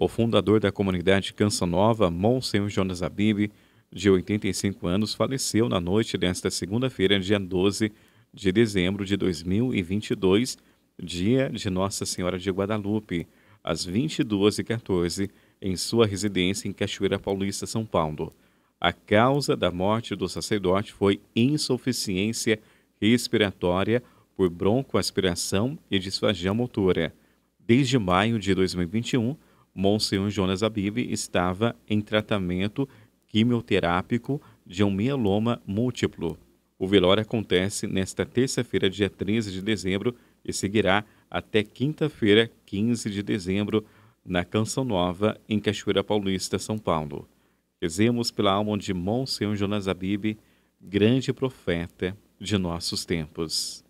O fundador da comunidade Canção Nova, Monsenhor Jonas Abibi, de 85 anos, faleceu na noite desta segunda-feira, dia 12 de dezembro de 2022, dia de Nossa Senhora de Guadalupe, às 22h14, em sua residência em Cachoeira Paulista, São Paulo. A causa da morte do sacerdote foi insuficiência respiratória por broncoaspiração e disfagia motora. Desde maio de 2021, Monsenhor Jonas Abib estava em tratamento quimioterápico de um mieloma múltiplo. O velório acontece nesta terça-feira, dia 13 de dezembro, e seguirá até quinta-feira, 15 de dezembro, na Canção Nova, em Cachoeira Paulista, São Paulo. Rezemos pela alma de Monsenhor Jonas Abib, grande profeta de nossos tempos.